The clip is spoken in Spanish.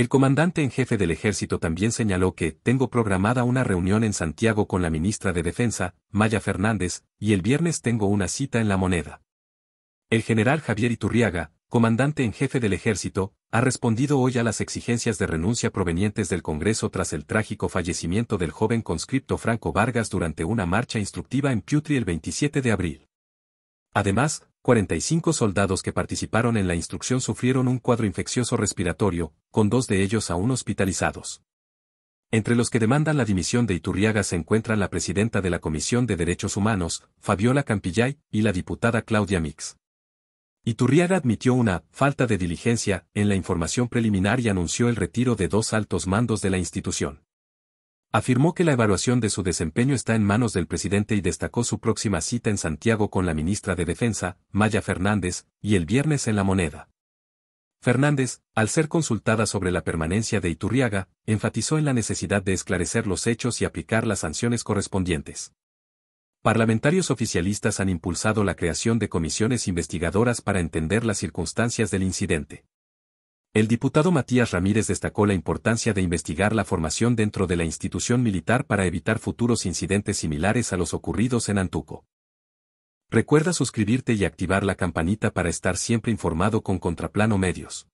El comandante en jefe del ejército también señaló que tengo programada una reunión en Santiago con la ministra de Defensa, Maya Fernández, y el viernes tengo una cita en La Moneda. El general Javier Iturriaga, comandante en jefe del ejército, ha respondido hoy a las exigencias de renuncia provenientes del Congreso tras el trágico fallecimiento del joven conscripto Franco Vargas durante una marcha instructiva en Piutri el 27 de abril. Además, 45 soldados que participaron en la instrucción sufrieron un cuadro infeccioso respiratorio, con dos de ellos aún hospitalizados. Entre los que demandan la dimisión de Iturriaga se encuentran la presidenta de la Comisión de Derechos Humanos, Fabiola Campillay, y la diputada Claudia Mix. Iturriaga admitió una falta de diligencia en la información preliminar y anunció el retiro de dos altos mandos de la institución. Afirmó que la evaluación de su desempeño está en manos del presidente y destacó su próxima cita en Santiago con la ministra de Defensa, Maya Fernández, y el viernes en La Moneda. Fernández, al ser consultada sobre la permanencia de Iturriaga, enfatizó en la necesidad de esclarecer los hechos y aplicar las sanciones correspondientes. Parlamentarios oficialistas han impulsado la creación de comisiones investigadoras para entender las circunstancias del incidente. El diputado Matías Ramírez destacó la importancia de investigar la formación dentro de la institución militar para evitar futuros incidentes similares a los ocurridos en Antuco. Recuerda suscribirte y activar la campanita para estar siempre informado con Contraplano Medios.